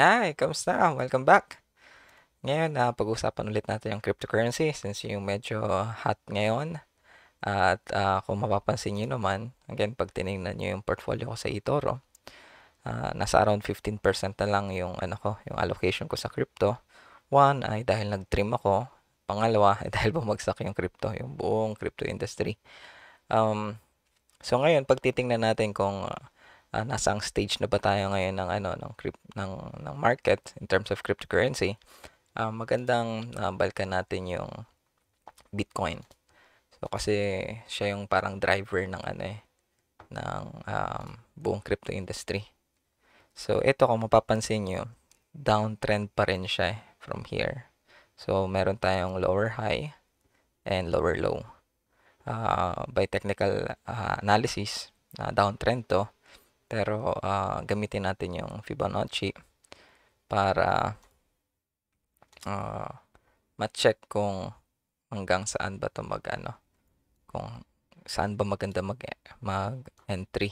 Hi! Kamusta? Welcome back! Ngayon, uh, pag-uusapan ulit natin yung cryptocurrency since yung medyo hot ngayon. At uh, kung mapapansin nyo naman, again, pag tinignan nyo yung portfolio ko sa eToro, uh, nasa around 15% na lang yung, ano ko, yung allocation ko sa crypto. One, ay dahil nag-trim ako. Pangalawa, ay dahil bumagsak yung crypto, yung buong crypto industry. Um, so ngayon, pag titingnan natin kung uh, uh, nasa ang stage na ba tayo ngayon ng ano ng crypt ng ng market in terms of cryptocurrency uh, magandang uh, ah, balikan natin yung Bitcoin so kasi siya yung parang driver ng ano eh ng um, buong crypto industry so ito kung mapapansin niyo downtrend pa rin siya eh, from here so meron tayong lower high and lower low uh, by technical uh, analysis, uh, downtrend to. Pero uh, gamitin natin yung Fibonacci para uh, ma-check kung hanggang saan ba to mag ano, kung saan ba maganda mag mag entry.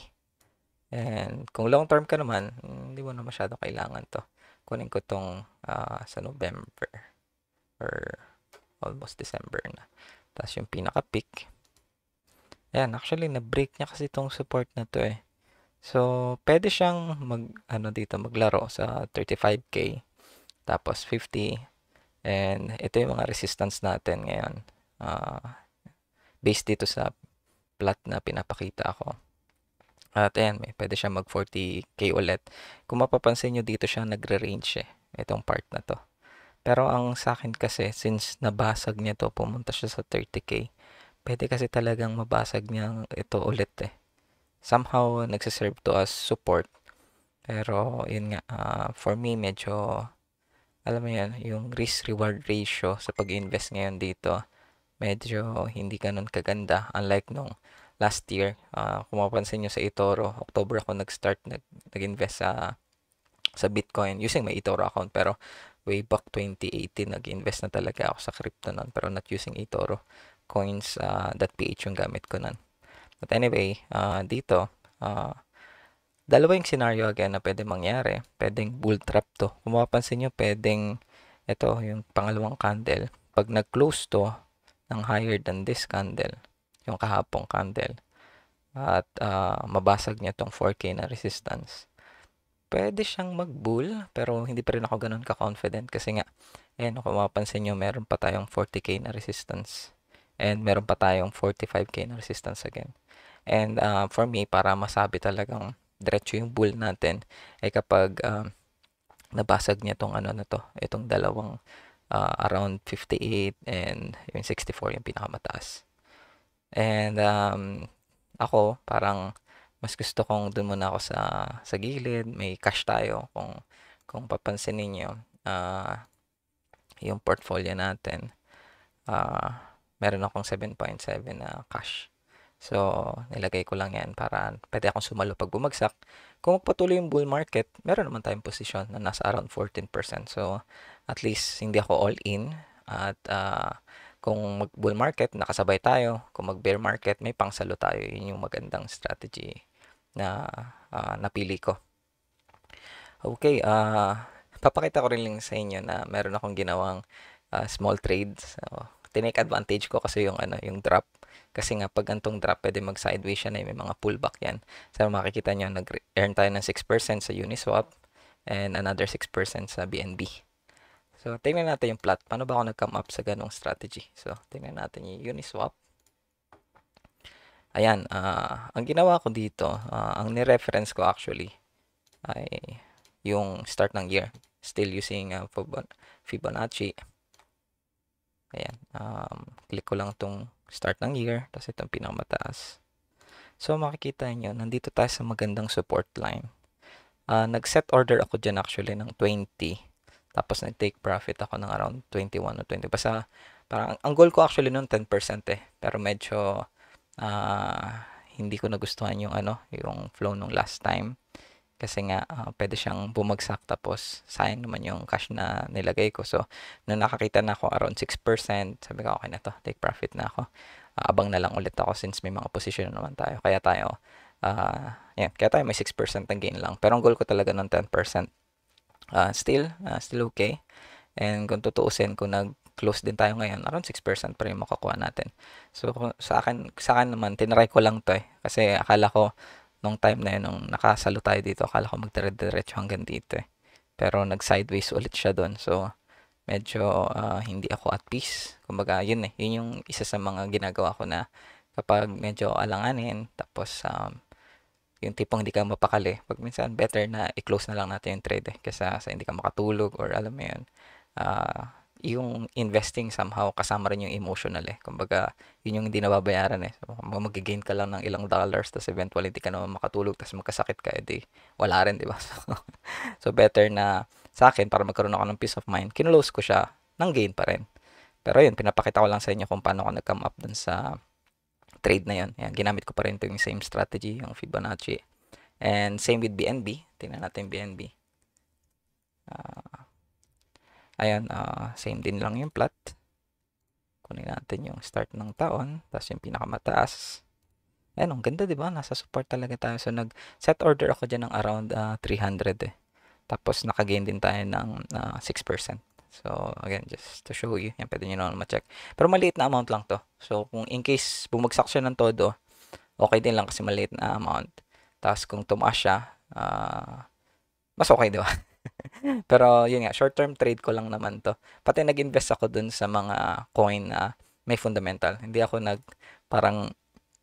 And kung long term ka naman, hindi mo na masyado kailangan to. Kunin ko tong uh, sa November or almost December na. Tapos yung pinaka-peak. Ayan, actually na-break niya kasi tong support na to eh. So, pwede siyang mag, ano dito, maglaro sa 35K, tapos 50, and ito yung mga resistance natin ngayon. Uh, based dito sa plot na pinapakita ko. At ayan, may, pwede siyang mag 40K ulit. Kung mapapansin niyo dito siya nagre-range eh, itong part na to. Pero ang sa akin kasi, since nabasag niya to, pumunta siya sa 30K, pwede kasi talagang mabasag niya ito ulit eh somehow nagsiserve to us support. Pero yun nga, uh, for me medyo alam mo yan, yung risk-reward ratio sa pag-invest ngayon dito, medyo hindi ganun kaganda. Unlike nung last year, uh, kung mapansin nyo sa eToro, October ako nag-start, nag, nag-invest sa, sa Bitcoin using my Itoro account. Pero way back 2018, nag-invest na talaga ako sa crypto nun, pero not using eToro Coins.ph ah, uh, .ph yung gamit ko nun. But anyway, uh, dito, uh, dalawa yung scenario again na pwede mangyari. Pwedeng bull trap to. Kung mapapansin nyo, pwedeng ito, yung pangalawang candle. Pag nag-close to ng higher than this candle, yung kahapong candle, at uh, mabasag niya tong 4K na resistance, pwede siyang mag-bull, pero hindi pa rin ako ganun ka-confident kasi nga, ayan, kung mapapansin nyo, meron pa tayong 40K na resistance. And meron pa tayong 45k na resistance again. And uh, for me, para masabi talagang diretso yung bull natin, ay eh kapag uh, nabasag niya tong ano na to, itong dalawang uh, around 58 and yung 64 yung pinakamataas. And um, ako, parang mas gusto kong doon muna ako sa sa gilid, may cash tayo kung kung papansin ninyo uh, ah, yung portfolio natin. Uh, meron akong 7.7 na cash. So, nilagay ko lang yan para pwede akong sumalo pag bumagsak. Kung magpatuloy yung bull market, meron naman tayong position na nasa around 14%. So, at least hindi ako all in. At uh, kung mag bull market, nakasabay tayo. Kung mag bear market, may pangsalo tayo. Yun yung magandang strategy na uh, napili ko. Okay, uh, papakita ko rin lang sa inyo na meron akong ginawang uh, small trades. So, tinake advantage ko kasi yung ano, yung drop. Kasi nga pag antong drop, pwede mag sideways siya na eh. may mga pullback yan. So makikita niyo nag-earn tayo ng 6% sa Uniswap and another 6% sa BNB. So tingnan natin yung plot. Paano ba ako nag-come up sa ganong strategy? So tingnan natin yung Uniswap. Ayan, uh, ang ginawa ko dito, uh, ang ni-reference ko actually ay yung start ng year. Still using uh, Fibonacci. Ayan. Um, click ko lang itong start ng year. Tapos itong pinakamataas. So, makikita nyo, nandito tayo sa magandang support line. Uh, nag-set order ako dyan actually ng 20. Tapos nag-take profit ako ng around 21 o 20. Basta, parang, ang goal ko actually noon 10% eh. Pero medyo, uh, hindi ko nagustuhan yung ano, yung flow nung last time kasi nga uh, pwede siyang bumagsak tapos sayang naman yung cash na nilagay ko. So, nung nakakita na ako around 6%, sabi ko okay na to, take profit na ako. Uh, abang na lang ulit ako since may mga position naman tayo. Kaya tayo, uh, yan, kaya tayo may 6% ang gain lang. Pero ang goal ko talaga ng 10%. Uh, still, uh, still okay. And kung tutuusin, kung nag-close din tayo ngayon, around 6% pa rin makukuha natin. So, sa akin, sa akin naman, tinry ko lang to eh. Kasi akala ko, nung time na yun, nung nakasalo tayo dito, akala ko magdire-diretso hanggang dito eh. Pero nag-sideways ulit siya doon. So, medyo uh, hindi ako at peace. Kumbaga, yun eh. Yun yung isa sa mga ginagawa ko na kapag medyo alanganin, tapos um, yung tipong hindi ka mapakali. Pag minsan, better na i-close na lang natin yung trade eh. Kesa sa hindi ka makatulog or alam mo yun, uh, yung investing somehow kasama rin yung emotional eh. Kumbaga, yun yung hindi nababayaran eh. So, mag-gain ka lang ng ilang dollars tapos eventually hindi ka naman makatulog tapos magkasakit ka, edi eh, wala rin, di ba? So, so, better na sa akin para magkaroon ako ng peace of mind, kinulose ko siya ng gain pa rin. Pero yun, pinapakita ko lang sa inyo kung paano ako nag-come up dun sa trade na yun. Yan, ginamit ko pa rin yung same strategy, yung Fibonacci. And same with BNB. Tingnan natin BNB. Uh, Ayan, uh, same din lang yung plot. Kunin natin yung start ng taon, tapos yung pinakamataas. Ayan, ang ganda, di ba? Nasa support talaga tayo. So, nag-set order ako dyan ng around uh, ah, 300 eh. Tapos, nakagain din tayo ng uh, ah, 6%. So, again, just to show you. Yan, pwede nyo naman ma-check. Pero maliit na amount lang to. So, kung in case bumagsak siya ng todo, okay din lang kasi maliit na amount. Tapos, kung tumaas siya, uh, mas okay, di ba? Pero yun nga, short term trade ko lang naman to. Pati nag-invest ako dun sa mga coin na may fundamental. Hindi ako nag, parang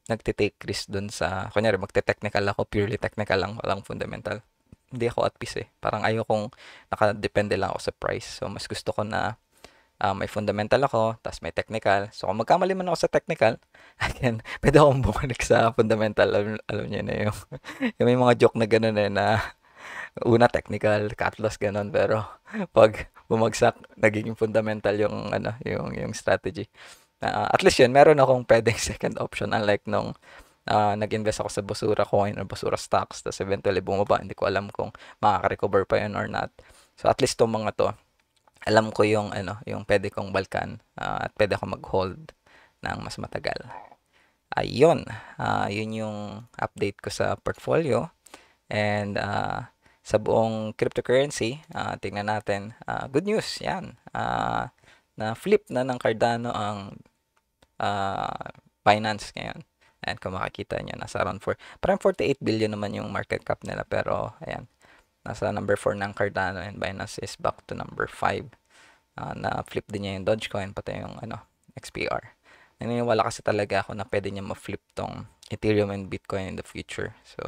nagte-take risk dun sa, kunyari magte-technical ako, purely technical lang, walang fundamental. Hindi ako at peace eh. Parang ayokong nakadepende lang ako sa price. So mas gusto ko na um, may fundamental ako, tapos may technical. So, kung magkamali man ako sa technical, again, pwede akong bumalik sa fundamental. Alam, alam niyo na yung, yung may mga joke na gano'n eh, na una technical, cut loss, ganun. Pero pag bumagsak, naging fundamental yung, ano, yung, yung strategy. Uh, at least yun, meron akong pwedeng second option unlike nung uh, nag-invest ako sa Basura coin or Basura stocks tapos eventually bumaba. Hindi ko alam kung makaka-recover pa yun or not. So at least tong mga to, alam ko yung ano, yung pwede kong balkan uh, at pwede akong mag-hold ng mas matagal. Ayun, uh, yun yung update ko sa portfolio. And uh, sa buong cryptocurrency, uh, tingnan natin, uh, good news, yan. Uh, ah, na flip na ng Cardano ang uh, Binance ngayon. Ayan, kung makikita nyo, nasa around 4, parang 48 billion naman yung market cap nila. Pero, ayan, nasa number 4 ng Cardano and Binance is back to number 5. Uh, na-flip din niya yung Dogecoin, pati yung ano, XPR. Naniniwala kasi talaga ako na pwede niya ma-flip tong Ethereum and Bitcoin in the future. So,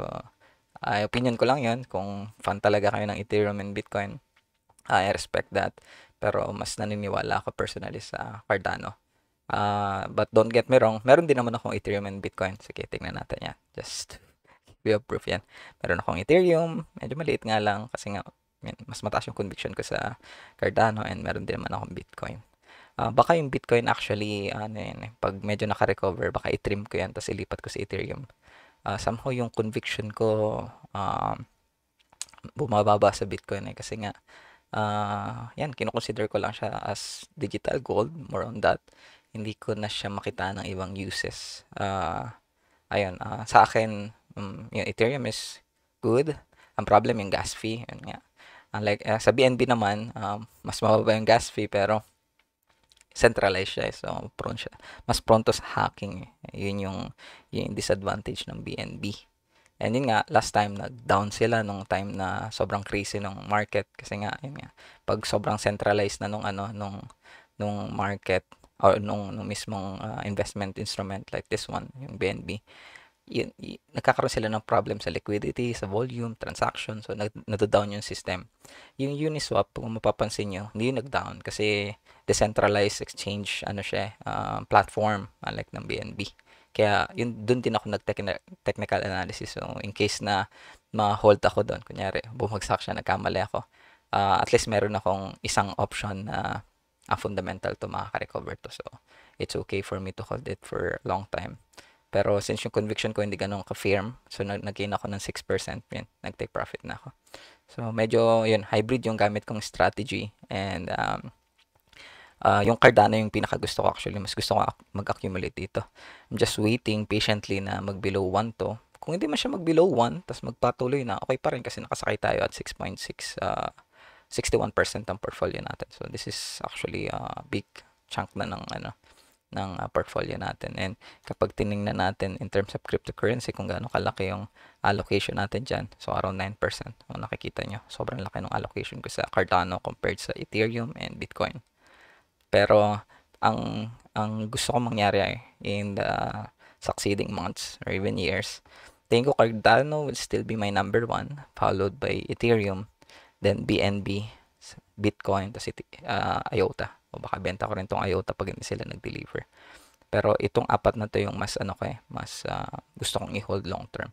Uh, opinion ko lang yon kung fan talaga kayo ng Ethereum and Bitcoin. Uh, I respect that. Pero mas naniniwala ako personally sa Cardano. Uh, but don't get me wrong, meron din naman akong Ethereum and Bitcoin. Sige, tingnan natin yan. Just we have proof yan. Meron akong Ethereum, medyo maliit nga lang kasi nga I mas mataas yung conviction ko sa Cardano and meron din naman akong Bitcoin. Uh, baka yung Bitcoin actually, ano yun, eh, pag medyo naka-recover, baka i-trim ko yan tapos ilipat ko sa Ethereum uh, somehow yung conviction ko um bumababa sa Bitcoin eh kasi nga uh, yan kinoconsider ko lang siya as digital gold more on that hindi ko na siya makita ng ibang uses uh, ayun uh, sa akin um, yung Ethereum is good ang problem yung gas fee yun nga unlike uh, sa BNB naman um, mas mababa yung gas fee pero centralized siya. Eh, so, prone siya. Mas prone to hacking. Eh. Yun yung, yung disadvantage ng BNB. And yun nga, last time nag-down sila nung time na sobrang crazy nung market kasi nga yun nga, pag sobrang centralized na nung ano nung nung market or nung, nung mismong uh, investment instrument like this one, yung BNB, yun, yun, nagkakaroon sila ng problem sa liquidity, sa volume, transaction. So, nag-down yung system. Yung Uniswap, kung mapapansin nyo, hindi nag-down kasi decentralized exchange ano siya, uh, platform unlike ng BNB. Kaya, yun, dun din ako nag-technical analysis. So, in case na ma-hold ako doon, kunyari, bumagsak siya, nagkamali ako, uh, at least meron akong isang option na uh, fundamental to makaka-recover to. So, it's okay for me to hold it for a long time. Pero since yung conviction ko hindi ganun ka-firm, so nag nag-gain ako ng 6%, yun, nag-take profit na ako. So medyo, yun, hybrid yung gamit kong strategy. And um, uh, yung Cardano yung pinaka gusto ko actually. Mas gusto ko mag-accumulate dito. I'm just waiting patiently na mag-below 1 to. Kung hindi man siya mag-below 1, tapos magpatuloy na, okay pa rin kasi nakasakay tayo at 6.6, uh, 61% ang portfolio natin. So this is actually a uh, big chunk na ng ano, ng uh, portfolio natin. And kapag tiningnan natin in terms of cryptocurrency kung gaano kalaki yung allocation natin dyan, so around 9%. Kung nakikita nyo, sobrang laki ng allocation ko sa Cardano compared sa Ethereum and Bitcoin. Pero ang ang gusto ko mangyari ay eh, in the succeeding months or even years, tingin ko Cardano will still be my number one, followed by Ethereum, then BNB, Bitcoin, tapos uh, ah, IOTA. O baka benta ko rin tong IOTA pag hindi sila nag-deliver. Pero itong apat na to yung mas ano kay, eh, mas uh, gusto kong i-hold long term.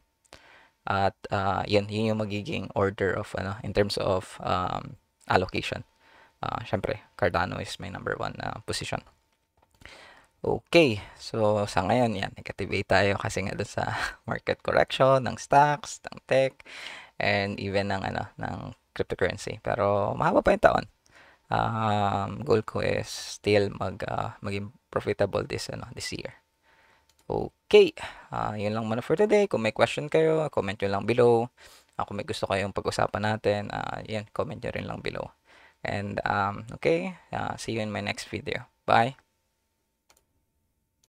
At uh, ah, yan, yun yung magiging order of ano in terms of um, allocation. Uh, ah, Siyempre, Cardano is my number one na uh, position. Okay, so sa ngayon yan, negative tayo kasi nga sa market correction ng stocks, ng tech, and even ng ano ng cryptocurrency. Pero mahaba pa yung taon um, goal ko is still mag uh, maging profitable this ano this year. Okay, uh, yun lang muna for today. Kung may question kayo, comment nyo lang below. Uh, kung may gusto kayong pag-usapan natin, uh, yun, comment nyo rin lang below. And um, okay, uh, see you in my next video. Bye!